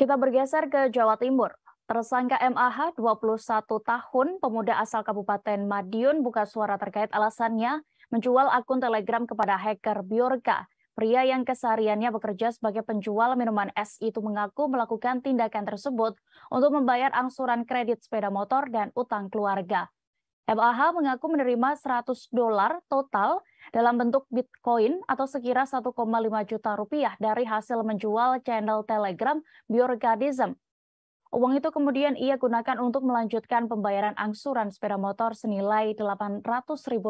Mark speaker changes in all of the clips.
Speaker 1: Kita bergeser ke Jawa Timur. Tersangka MAH 21 tahun, pemuda asal Kabupaten Madiun buka suara terkait alasannya menjual akun Telegram kepada hacker Biorka. Pria yang kesehariannya bekerja sebagai penjual minuman es itu mengaku melakukan tindakan tersebut untuk membayar angsuran kredit sepeda motor dan utang keluarga. MAH mengaku menerima 100 dolar total dalam bentuk Bitcoin atau sekira 1,5 juta rupiah dari hasil menjual channel Telegram Bjorgadism. Uang itu kemudian ia gunakan untuk melanjutkan pembayaran angsuran sepeda motor senilai Rp800.000.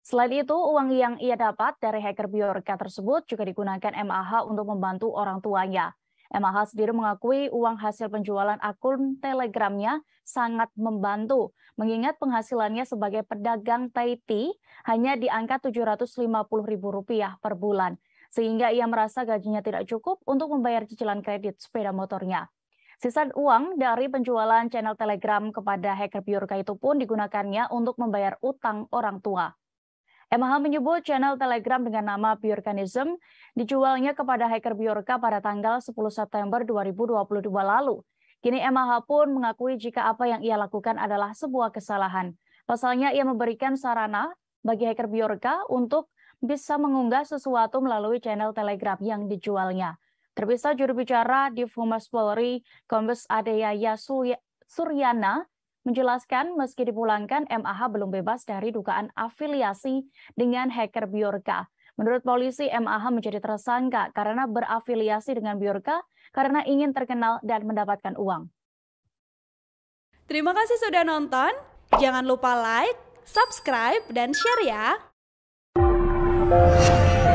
Speaker 1: Selain itu, uang yang ia dapat dari hacker Bjorka tersebut juga digunakan MAH untuk membantu orang tuanya. MAH sendiri mengakui uang hasil penjualan akun Telegramnya sangat membantu, mengingat penghasilannya sebagai pedagang Taiti hanya di angka Rp750.000 per bulan, sehingga ia merasa gajinya tidak cukup untuk membayar cicilan kredit sepeda motornya. Sisa uang dari penjualan channel Telegram kepada hacker Bjorka itu pun digunakannya untuk membayar utang orang tua. MH menyebut channel Telegram dengan nama Bjorkanism dijualnya kepada hacker Bjorka pada tanggal 10 September 2022 lalu. Kini MH pun mengakui jika apa yang ia lakukan adalah sebuah kesalahan. Pasalnya ia memberikan sarana bagi hacker Bjorka untuk bisa mengunggah sesuatu melalui channel Telegram yang dijualnya. Terpisah juru bicara di Humas Polri, Kombes Adeya Suryana, menjelaskan meski dipulangkan, MAH belum bebas dari dugaan afiliasi dengan hacker Biorka. Menurut polisi, MAH menjadi tersangka karena berafiliasi dengan Biorka karena ingin terkenal dan mendapatkan uang.
Speaker 2: Terima kasih sudah nonton. Jangan lupa like, subscribe, dan share ya.